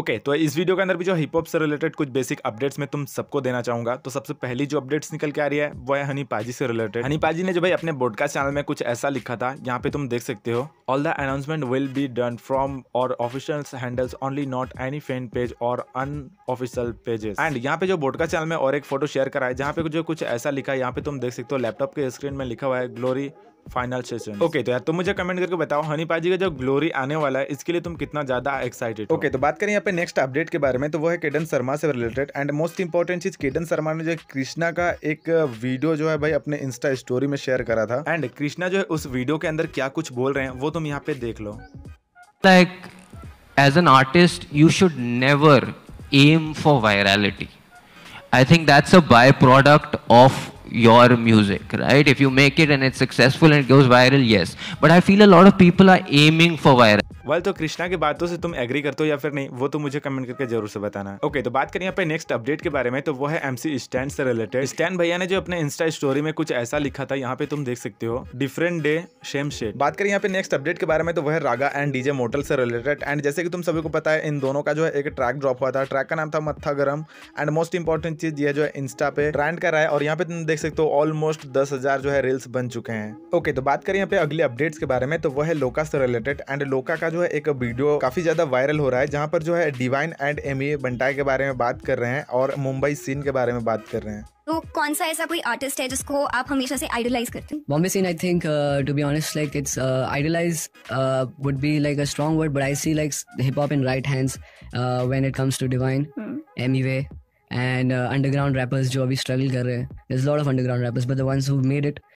Okay okay, तो इस video के अंदर भी जो हिप हॉप से रिलेटेड कुछ बेसिक अपडेट्स मैं तुम सबको देना चाहूंगा तो सबसे पहली जो अपडेट्स निकल के आ रही है वो है हनी पाजी से रिलेटेड हनी पाजी ने जो भाई अपने ब्रॉडकास्ट चैनल में कुछ ऐसा लिखा था यहाँ पे तुम देख सकते हो All the announcement will be done from और official handles only not any fan page और अनऑफिशियल पेजेस एंड यहाँ पे जो बोडकास्ट चैनल में और एक फोटो शेयर करा है jahan pe जो कुछ ऐसा लिखा है यहाँ पे तुम देख सकते हो लैपटॉप के स्क्रीन में लिखा हुआ है glory final session okay okay, तो यार तुम मुझे कमेंट करके बताओ हनी पाजी का जो ग्लोरी आने वाला है इसके लिए तुम कितना ज्यादा एक्साइटेड ओके okay, तो बात करें यहाँ पे नेक्स्ट अपडेट के बारे में तो वो है केडन शर्मा से रिलेटेड एंड मोस्ट इंपॉर्टेंट चीज केडन शर्मा ने जो कृष्णा का एक वीडियो जो है भाई अपने इंस्टा स्टोरी में शेयर करा था एंड कृष्णा जो है उस वीडियो के अंदर क्या कुछ बोल रहे हैं वो तुम तुम यहाँ पे देख लो like as an artist you should never aim for virality I think that's a byproduct of your music, right? If you make it and it's successful and it goes viral, yes. But I feel a lot of people are aiming for viral. well, तो कृष्णा की बातों से तुम agree करते हो या फिर नहीं वो तो मुझे कमेंट करके जरूर से बताना ओके okay, तो बात करें यहाँ पे नेक्स्ट अपडेट के बारे में तो वो है एमसी स्टैंड से रिलेटेड स्टैंड भैया ने जो अपने इंस्टा स्टोरी में कुछ ऐसा लिखा था यहाँ पे तुम देख सकते हो डिफरेंट डे शेम शेड बात करें यहाँ पे नेक्स्ट अपडेट के बारे में तो वह रागा एंड डीजे मोटल से रिलेटेड एंड जैसे कि तुम सभी को पता है इन दोनों का जो है एक ट्रैक ड्रॉप हुआ था ट्रैक का नाम था मत्था गरम एंड मोस्ट इंपॉर्टेंट चीज ये जो है इंस्टा पे ट्रेंड कर रहा है और यहाँ पे तुम देख देख सकते हो ऑलमोस्ट दस हजार जो है रील्स बन चुके हैं ओके okay, तो बात करें यहाँ पे अगले अपडेट्स के बारे में तो वो है लोका से रिलेटेड एंड लोका का जो है एक वीडियो काफी ज्यादा वायरल हो रहा है जहाँ पर जो है डिवाइन एंड एम बंटाई के बारे में बात कर रहे हैं और मुंबई सीन के बारे में बात कर रहे हैं तो कौन सा ऐसा कोई आर्टिस्ट है जिसको आप हमेशा से आइडलाइज करते हैं Bombay scene I think to be honest like it's idolise would be like a strong word but I see like hip hop in right hands when it comes to Divine Emiway and underground rappers जो अभी struggle कर रहे हैं is lot of underground rappers but the ones who made it